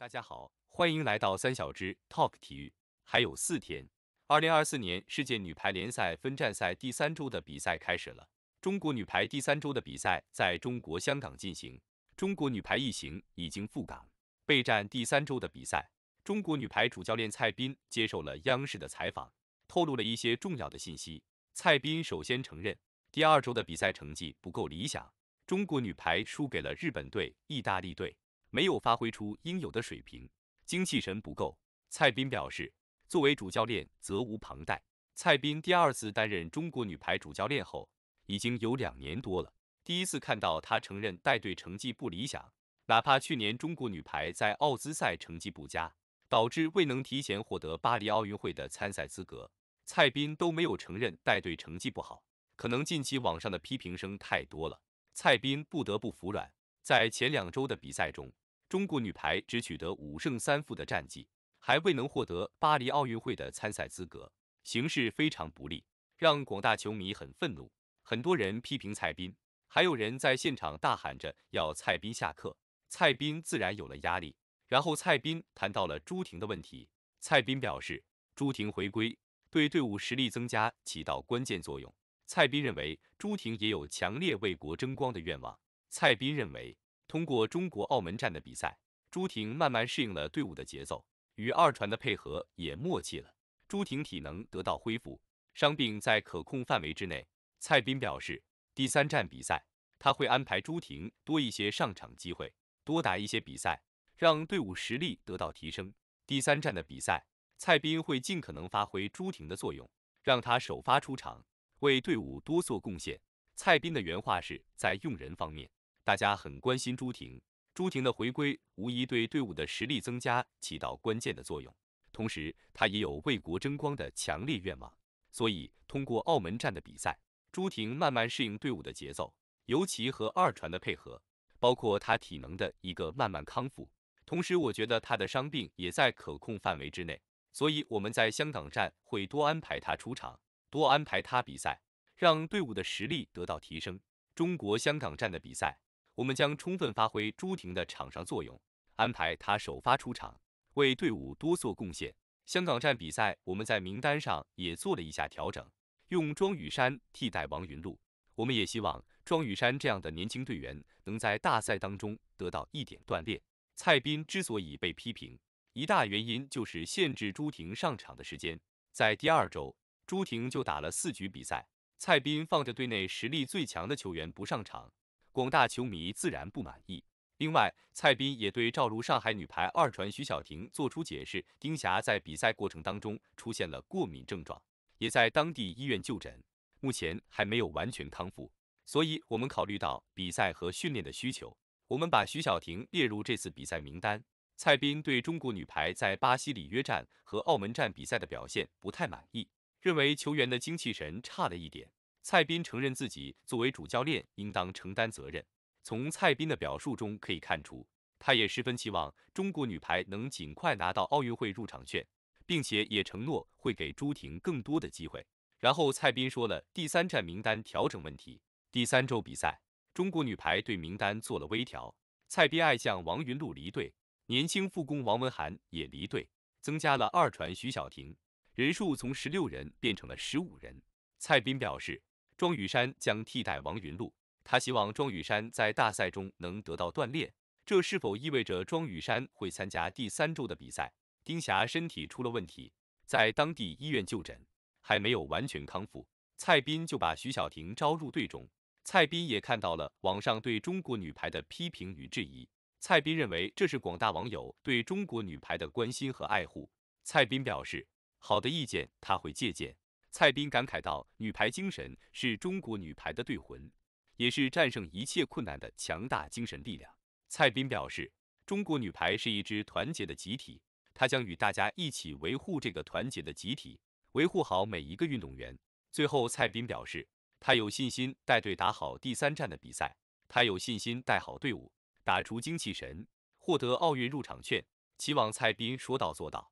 大家好，欢迎来到三小只 Talk 体育。还有四天，二零二四年世界女排联赛分站赛第三周的比赛开始了。中国女排第三周的比赛在中国香港进行。中国女排一行已经赴港备战第三周的比赛。中国女排主教练蔡斌接受了央视的采访，透露了一些重要的信息。蔡斌首先承认，第二周的比赛成绩不够理想，中国女排输给了日本队、意大利队。没有发挥出应有的水平，精气神不够。蔡斌表示，作为主教练，责无旁贷。蔡斌第二次担任中国女排主教练后，已经有两年多了。第一次看到他承认带队成绩不理想，哪怕去年中国女排在奥兹赛成绩不佳，导致未能提前获得巴黎奥运会的参赛资格，蔡斌都没有承认带队成绩不好。可能近期网上的批评声太多了，蔡斌不得不服软。在前两周的比赛中，中国女排只取得五胜三负的战绩，还未能获得巴黎奥运会的参赛资格，形势非常不利，让广大球迷很愤怒。很多人批评蔡斌，还有人在现场大喊着要蔡斌下课。蔡斌自然有了压力。然后蔡斌谈到了朱婷的问题，蔡斌表示朱婷回归对队伍实力增加起到关键作用。蔡斌认为朱婷也有强烈为国争光的愿望。蔡斌认为，通过中国澳门站的比赛，朱婷慢慢适应了队伍的节奏，与二传的配合也默契了。朱婷体能得到恢复，伤病在可控范围之内。蔡斌表示，第三站比赛他会安排朱婷多一些上场机会，多打一些比赛，让队伍实力得到提升。第三站的比赛，蔡斌会尽可能发挥朱婷的作用，让他首发出场，为队伍多做贡献。蔡斌的原话是在用人方面。大家很关心朱婷，朱婷的回归无疑对队伍的实力增加起到关键的作用。同时，她也有为国争光的强烈愿望。所以，通过澳门站的比赛，朱婷慢慢适应队伍的节奏，尤其和二传的配合，包括她体能的一个慢慢康复。同时，我觉得她的伤病也在可控范围之内。所以，我们在香港站会多安排她出场，多安排她比赛，让队伍的实力得到提升。中国香港站的比赛。我们将充分发挥朱婷的场上作用，安排她首发出场，为队伍多做贡献。香港站比赛，我们在名单上也做了一下调整，用庄宇山替代王云璐。我们也希望庄宇山这样的年轻队员能在大赛当中得到一点锻炼。蔡斌之所以被批评，一大原因就是限制朱婷上场的时间。在第二周，朱婷就打了四局比赛，蔡斌放着队内实力最强的球员不上场。广大球迷自然不满意。另外，蔡斌也对赵如上海女排二传徐小婷做出解释。丁霞在比赛过程当中出现了过敏症状，也在当地医院就诊，目前还没有完全康复。所以，我们考虑到比赛和训练的需求，我们把徐小婷列入这次比赛名单。蔡斌对中国女排在巴西里约站和澳门站比赛的表现不太满意，认为球员的精气神差了一点。蔡斌承认自己作为主教练应当承担责任。从蔡斌的表述中可以看出，他也十分期望中国女排能尽快拿到奥运会入场券，并且也承诺会给朱婷更多的机会。然后蔡斌说了第三站名单调整问题。第三周比赛，中国女排对名单做了微调。蔡斌爱将王云露离队，年轻副攻王文涵也离队，增加了二传徐晓婷，人数从十六人变成了十五人。蔡斌表示。庄宇山将替代王云露。他希望庄宇山在大赛中能得到锻炼。这是否意味着庄宇山会参加第三周的比赛？丁霞身体出了问题，在当地医院就诊，还没有完全康复，蔡斌就把徐小婷招入队中。蔡斌也看到了网上对中国女排的批评与质疑，蔡斌认为这是广大网友对中国女排的关心和爱护。蔡斌表示，好的意见他会借鉴。蔡斌感慨道：“女排精神是中国女排的队魂，也是战胜一切困难的强大精神力量。”蔡斌表示：“中国女排是一支团结的集体，他将与大家一起维护这个团结的集体，维护好每一个运动员。”最后，蔡斌表示：“他有信心带队打好第三站的比赛，他有信心带好队伍，打出精气神，获得奥运入场券。期望蔡斌说到做到，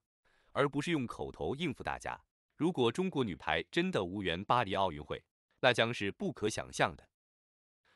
而不是用口头应付大家。”如果中国女排真的无缘巴黎奥运会，那将是不可想象的。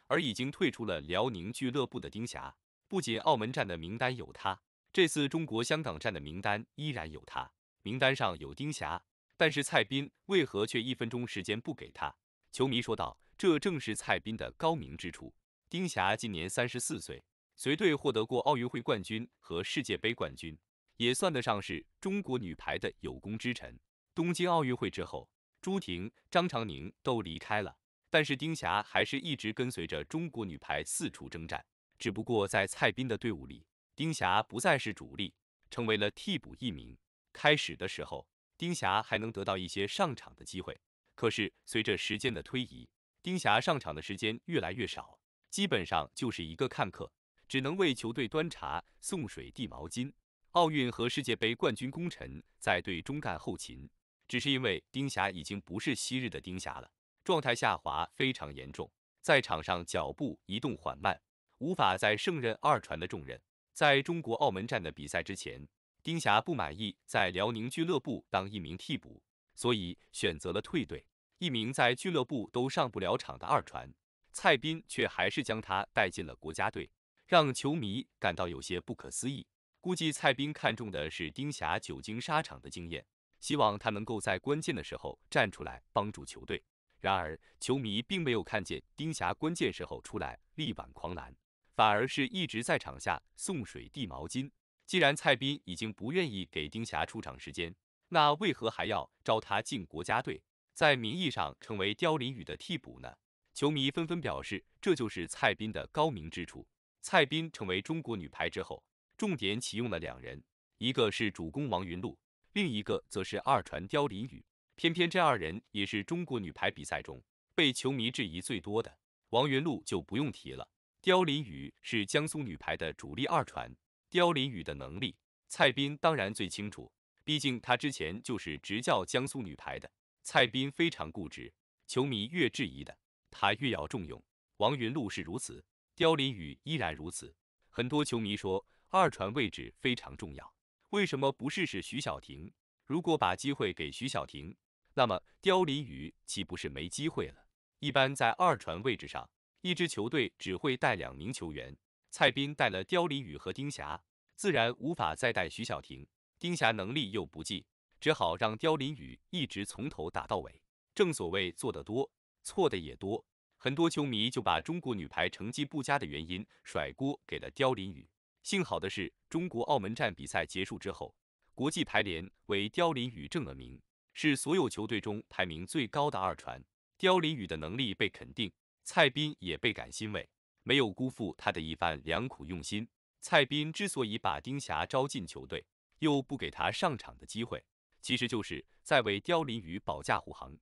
而已经退出了辽宁俱乐部的丁霞，不仅澳门站的名单有她，这次中国香港站的名单依然有她。名单上有丁霞，但是蔡斌为何却一分钟时间不给她？球迷说道：“这正是蔡斌的高明之处。丁霞今年三十四岁，随队获得过奥运会冠军和世界杯冠军，也算得上是中国女排的有功之臣。”东京奥运会之后，朱婷、张常宁都离开了，但是丁霞还是一直跟随着中国女排四处征战。只不过在蔡斌的队伍里，丁霞不再是主力，成为了替补一名。开始的时候，丁霞还能得到一些上场的机会，可是随着时间的推移，丁霞上场的时间越来越少，基本上就是一个看客，只能为球队端茶送水、递毛巾。奥运和世界杯冠军功臣在队中干后勤。只是因为丁霞已经不是昔日的丁霞了，状态下滑非常严重，在场上脚步移动缓慢，无法再胜任二传的重任。在中国澳门站的比赛之前，丁霞不满意在辽宁俱乐部当一名替补，所以选择了退队。一名在俱乐部都上不了场的二传，蔡斌却还是将他带进了国家队，让球迷感到有些不可思议。估计蔡斌看中的是丁霞久经沙场的经验。希望他能够在关键的时候站出来帮助球队。然而，球迷并没有看见丁霞关键时候出来力挽狂澜，反而是一直在场下送水递毛巾。既然蔡斌已经不愿意给丁霞出场时间，那为何还要招他进国家队，在名义上成为刁琳宇的替补呢？球迷纷纷表示，这就是蔡斌的高明之处。蔡斌成为中国女排之后，重点启用了两人，一个是主攻王云璐。另一个则是二传刁琳雨，偏偏这二人也是中国女排比赛中被球迷质疑最多的。王云禄就不用提了，刁琳雨是江苏女排的主力二传。刁琳雨的能力，蔡斌当然最清楚，毕竟他之前就是执教江苏女排的。蔡斌非常固执，球迷越质疑的，他越要重用。王云禄是如此，刁琳雨依然如此。很多球迷说，二传位置非常重要。为什么不试试徐小婷？如果把机会给徐小婷，那么刁林雨岂不是没机会了？一般在二传位置上，一支球队只会带两名球员，蔡斌带了刁林雨和丁霞，自然无法再带徐小婷。丁霞能力又不济，只好让刁林雨一直从头打到尾。正所谓做得多，错的也多，很多球迷就把中国女排成绩不佳的原因甩锅给了刁林雨。幸好的是，中国澳门站比赛结束之后，国际排联为刁琳雨正了名，是所有球队中排名最高的二传。刁琳雨的能力被肯定，蔡斌也倍感欣慰，没有辜负他的一番良苦用心。蔡斌之所以把丁霞招进球队，又不给他上场的机会，其实就是在为刁琳雨保驾护航。